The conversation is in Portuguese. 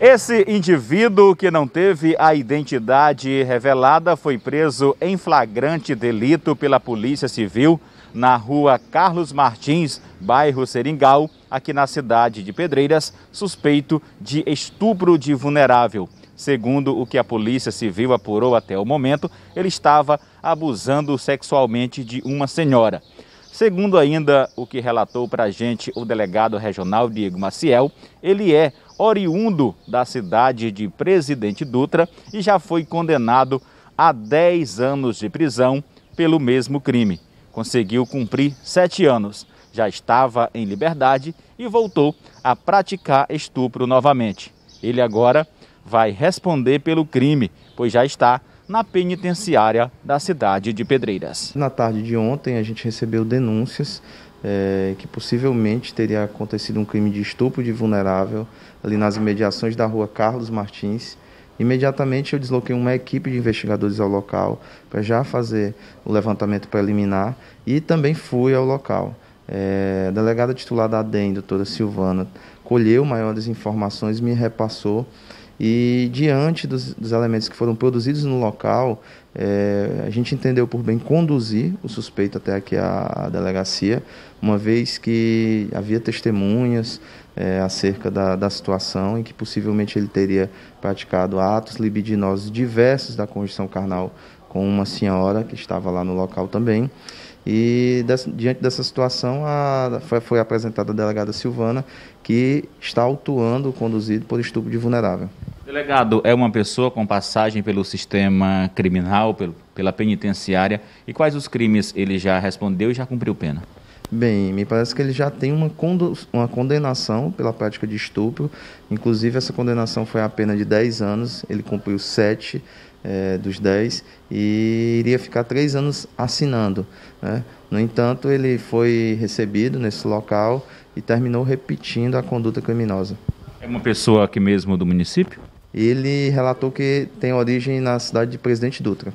Esse indivíduo que não teve a identidade revelada foi preso em flagrante delito pela Polícia Civil na rua Carlos Martins, bairro Seringal, aqui na cidade de Pedreiras, suspeito de estupro de vulnerável. Segundo o que a Polícia Civil apurou até o momento, ele estava abusando sexualmente de uma senhora. Segundo ainda o que relatou para a gente o delegado regional Diego Maciel, ele é oriundo da cidade de Presidente Dutra e já foi condenado a 10 anos de prisão pelo mesmo crime. Conseguiu cumprir 7 anos, já estava em liberdade e voltou a praticar estupro novamente. Ele agora vai responder pelo crime, pois já está na penitenciária da cidade de Pedreiras. Na tarde de ontem, a gente recebeu denúncias é, que possivelmente teria acontecido um crime de estupro de vulnerável ali nas imediações da rua Carlos Martins. Imediatamente eu desloquei uma equipe de investigadores ao local para já fazer o levantamento preliminar e também fui ao local. É, a delegada titular da ADEM, doutora Silvana, colheu maiores informações, me repassou e diante dos, dos elementos que foram produzidos no local, é, a gente entendeu por bem conduzir o suspeito até aqui à delegacia, uma vez que havia testemunhas é, acerca da, da situação e que possivelmente ele teria praticado atos libidinosos diversos da condição carnal com uma senhora que estava lá no local também. E diante dessa situação, a, foi, foi apresentada a delegada Silvana, que está autuando o conduzido por estupro de vulnerável. Delegado é uma pessoa com passagem pelo sistema criminal, pelo, pela penitenciária. E quais os crimes ele já respondeu e já cumpriu pena? Bem, me parece que ele já tem uma, uma condenação pela prática de estupro. Inclusive, essa condenação foi a pena de 10 anos. Ele cumpriu 7 é, eh, dos 10 e iria ficar 3 anos assinando. Né? No entanto, ele foi recebido nesse local e terminou repetindo a conduta criminosa. É uma pessoa aqui mesmo do município? Ele relatou que tem origem na cidade de Presidente Dutra.